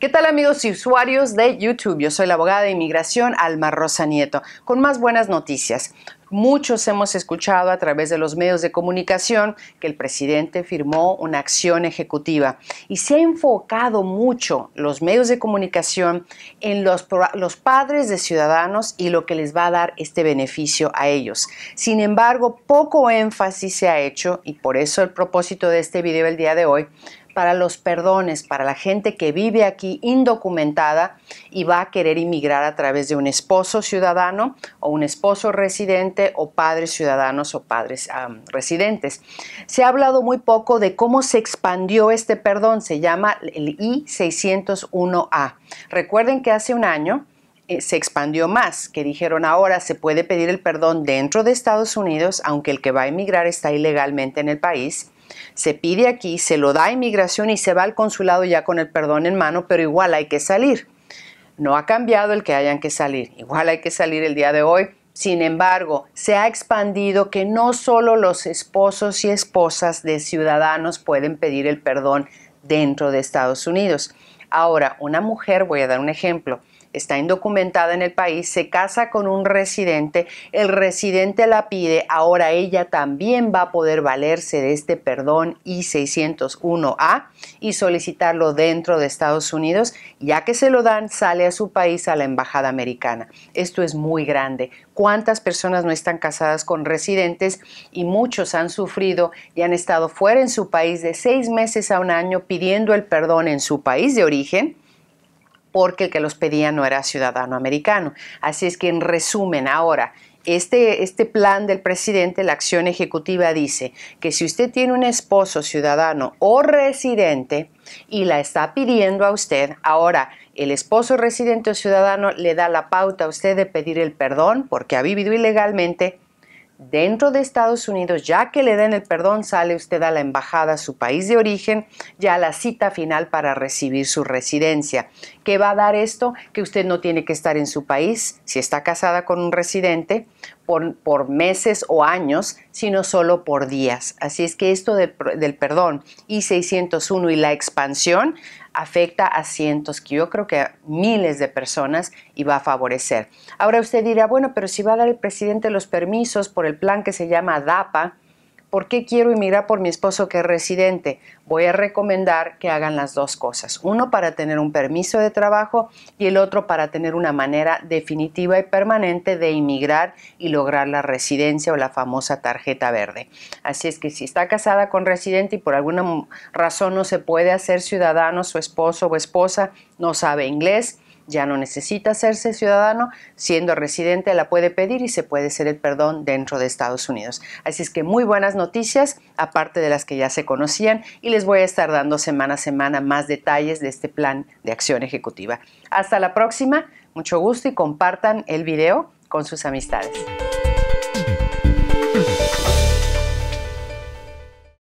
¿Qué tal amigos y usuarios de YouTube? Yo soy la abogada de inmigración Alma Rosa Nieto, con más buenas noticias. Muchos hemos escuchado a través de los medios de comunicación que el presidente firmó una acción ejecutiva y se ha enfocado mucho los medios de comunicación en los, los, padres de ciudadanos y lo que les va a dar este beneficio a ellos. Sin embargo, poco énfasis se ha hecho y por eso el propósito de este video el día de hoy para los perdones, para la gente que vive aquí indocumentada y va a querer inmigrar a través de un esposo ciudadano o un esposo residente o padres ciudadanos o padres residentes. Se ha hablado muy poco de cómo se expandió este perdón, se llama el I-601A. Recuerden que hace un año eh, se expandió más, que dijeron ahora se puede pedir el perdón dentro de Estados Unidos, aunque el que va a emigrar está ilegalmente en el país. Se pide aquí, se lo da inmigración y se va al consulado ya con el perdón en mano, pero igual hay que salir. No ha cambiado el que hayan que salir. Igual hay que salir el día de hoy. Sin embargo, se ha expandido que no solo los esposos y esposas de ciudadanos pueden pedir el perdón dentro de Estados Unidos. Ahora, una mujer, voy a dar un ejemplo, está indocumentada en el país, se casa con un residente, el residente la pide, ahora ella también va a poder valerse de este perdón I-601A y solicitarlo dentro de Estados Unidos, ya que se lo dan, sale a su país, a la embajada americana. Esto es muy grande cuántas personas no están casadas con residentes y muchos han sufrido y han estado fuera en su país de seis meses a un año pidiendo el perdón en su país de origen porque el que los pedía no era ciudadano americano. Así es que en resumen, ahora, este, este, plan del presidente, la acción ejecutiva dice que si usted tiene un esposo ciudadano o residente y la está pidiendo a usted, ahora el esposo residente o ciudadano le da la pauta a usted de pedir el perdón porque ha vivido ilegalmente dentro de Estados Unidos, ya que le den el perdón, sale usted a la embajada a su país de origen, ya a la cita final para recibir su residencia. ¿Qué va a dar esto? Que usted no tiene que estar en su país si está casada con un residente por, meses o años, sino solo por días. Así es que esto del perdón I-601 y la expansión afecta a cientos, que yo creo que a miles de personas y va a favorecer. Ahora usted dirá, bueno, pero si va a dar el presidente los permisos por el plan que se llama DAPA, ¿Por qué quiero inmigrar por mi esposo que es residente? Voy a recomendar que hagan las dos cosas. Uno para tener un permiso de trabajo y el otro para tener una manera definitiva y permanente de inmigrar y lograr la residencia o la famosa tarjeta verde. Así es que si está casada con residente y por alguna razón no se puede hacer ciudadano su esposo o esposa, no sabe inglés, ya no necesita hacerse ciudadano, siendo residente la puede pedir y se puede hacer el perdón dentro de Estados Unidos. Así es que muy buenas noticias, aparte de las que ya se conocían, y les voy a estar dando semana a semana más detalles de este plan de acción ejecutiva. Hasta la próxima, mucho gusto y compartan el video con sus amistades.